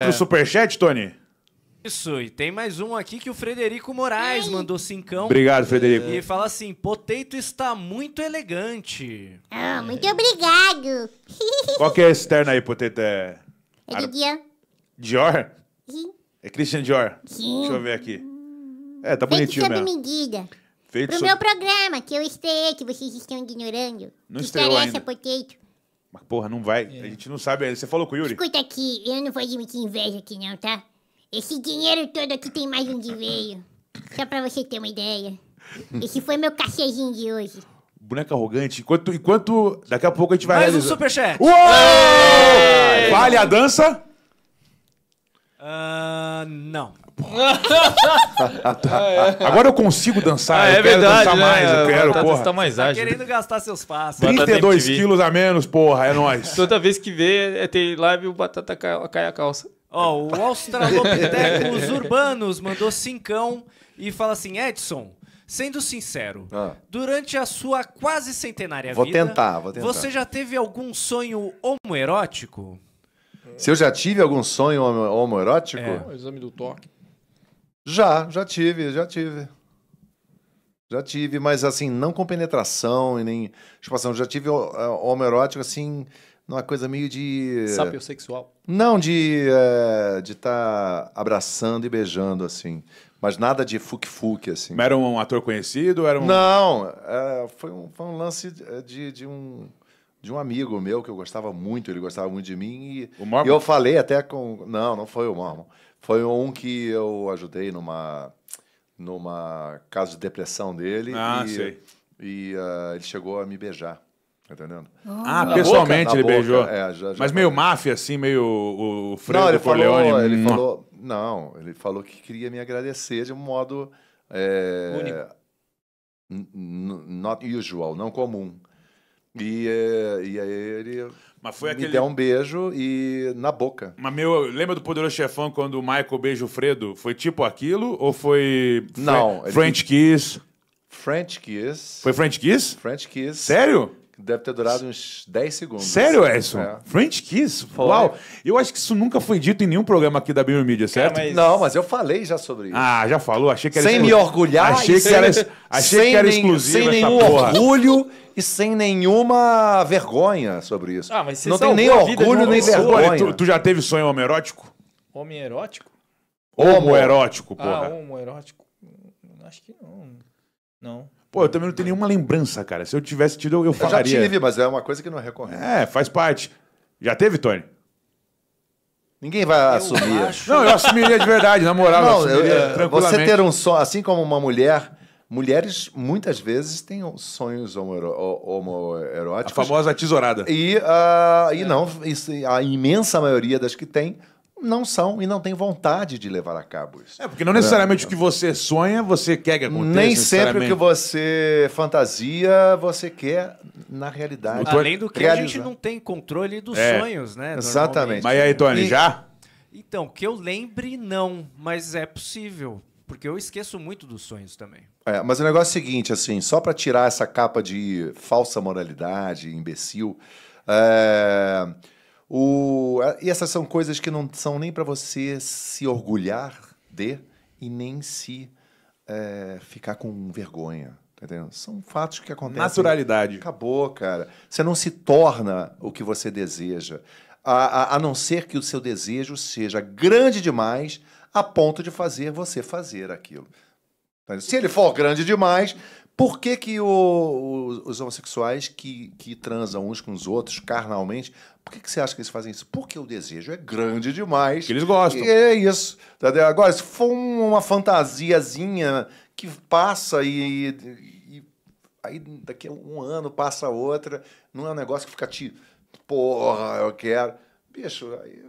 É. pro superchat, Tony? Isso, e tem mais um aqui que o Frederico Moraes Ai. mandou cincão. Obrigado, Frederico. E fala assim: Potato está muito elegante. Ah, muito obrigado. Qual que é esse terno aí, Potato? É. É de Dior. Dior? Sim. É Christian Dior? Sim. Deixa eu ver aqui. É, tá Feito bonitinho mesmo. medida. Feito Pro sob... meu programa, que eu estreiei, que vocês estão ignorando. Não que estreou ainda. Potato. Mas, porra, não vai. É. A gente não sabe. Você falou com o Yuri? Escuta aqui, eu não vou admitir inveja aqui, não, tá? Esse dinheiro todo aqui tem mais um de veio. Só pra você ter uma ideia. Esse foi meu cachezinho de hoje. Boneca arrogante. Enquanto, enquanto daqui a pouco a gente vai. Mais realizar... um superchat. Uou! Vale a dança? Uh não. Agora eu consigo dançar, ah, eu é quero verdade, dançar né? mais, eu quero, Batata porra. Tá mais tá ágil. querendo gastar seus passos. 32 quilos a menos, porra, é nóis. Toda vez que vê, é tem live o Batata cai, cai a calça. Ó, oh, o Australopithecus Urbanos mandou cincão e fala assim, Edson... Sendo sincero, ah. durante a sua quase centenária vou vida, tentar, vou tentar. você já teve algum sonho homoerótico? Se eu já tive algum sonho homoerótico? É. O exame do toque. Já, já tive, já tive. Já tive, mas assim, não com penetração e nem. Tipo assim, já tive é, homoerótico assim, numa coisa meio de. Sapio sexual. Não, de é, de estar tá abraçando e beijando, assim. Mas nada de fuque-fuque, assim. Mas era um ator conhecido? Era um... Não, é, foi, um, foi um lance de, de um de um amigo meu que eu gostava muito, ele gostava muito de mim. E, o Mormon? eu falei até com. Não, não foi o Mormon. Foi um que eu ajudei numa, numa casa de depressão dele. Ah, e, sei. E uh, ele chegou a me beijar. Tá entendendo? Oh. Ah, na pessoalmente boca, ele boca, beijou. É, já, já Mas meio máfia, assim, meio o, o Freire não, ele Corleone. Falou, ele hum. falou, não, ele falou que queria me agradecer de um modo. É, not usual, não comum. E, eh, e aí ele mas foi me deu um beijo e na boca. Mas meu, lembra do Poderoso Chefão quando o Michael beija o Fredo? Foi tipo aquilo ou foi... Não. French ele... Kiss? French Kiss. Foi French Kiss? French Kiss. Sério? Deve ter durado uns 10 segundos. Sério, é. Edson? É. French Kiss? Foi. Uau! Eu acho que isso nunca foi dito em nenhum programa aqui da Media, é, certo? Cara, mas... Não, mas eu falei já sobre isso. Ah, já falou? Achei que era Sem exclu... me orgulhar. Achei, sem... que, era... Achei sem que era exclusivo Sem nenhum porra. orgulho e sem nenhuma vergonha sobre isso. Ah, mas você Não tem nem orgulho nem vergonha. Tu, tu, já teve sonho homoerótico? erótico Homoerótico, ah, porra. Ah, homoerótico? Acho que não. Não. Pô, eu também não tenho nenhuma lembrança, cara. Se eu tivesse tido, eu, eu falaria. Eu já tive, mas é uma coisa que não é recorrente. É, faz parte. Já teve, Tony? Ninguém vai eu assumir. Acho. Não, eu assumiria de verdade, na moral. Não, é, eu, eu Você ter um sonho, assim como uma mulher, mulheres muitas vezes têm sonhos homoeróticos. A famosa tesourada. E, uh, é. e não, isso, a imensa maioria das que tem não são e não têm vontade de levar a cabo isso. É, porque não necessariamente é. o que você sonha, você quer que aconteça. Nem sempre o que você fantasia, você quer na realidade. Além do que realizar. a gente não tem controle dos é. sonhos, né? Exatamente. Mas aí, Tony, e... já? Então, que eu lembre, não, mas é possível. Porque eu esqueço muito dos sonhos também. É, mas o negócio é o seguinte, assim, só para tirar essa capa de falsa moralidade, imbecil, é... O e essas são coisas que não são nem para você se orgulhar de e nem se é, ficar com vergonha. Tá entendendo? São fatos que acontecem. Naturalidade. Acabou, cara. Você não se torna o que você deseja. A, a, a não ser que o seu desejo seja grande demais a ponto de fazer você fazer aquilo. Tá se ele for grande demais, por que, que o, o, os homossexuais que, que transam uns com os outros carnalmente, por que, que você acha que eles fazem isso? Porque o desejo é grande demais. Que eles gostam. É isso. Entendeu? Agora, se for uma fantasiazinha que passa e, e, e aí daqui a um ano passa outra, não é um negócio que fica te. Porra, eu quero. Bicho, aí,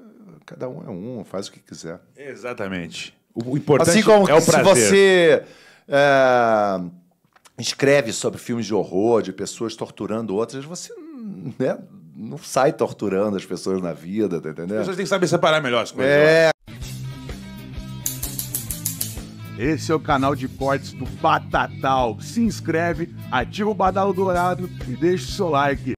cada um é um, faz o que quiser. Exatamente. O, o importante assim como é o prazer. Se você. É, escreve sobre filmes de horror, de pessoas torturando outras, você né, não sai torturando as pessoas na vida, tá entendendo? As pessoas têm que saber separar melhor as coisas. É. Esse é o canal de cortes do Batatal. Se inscreve, ativa o badalo dourado e deixa o seu like.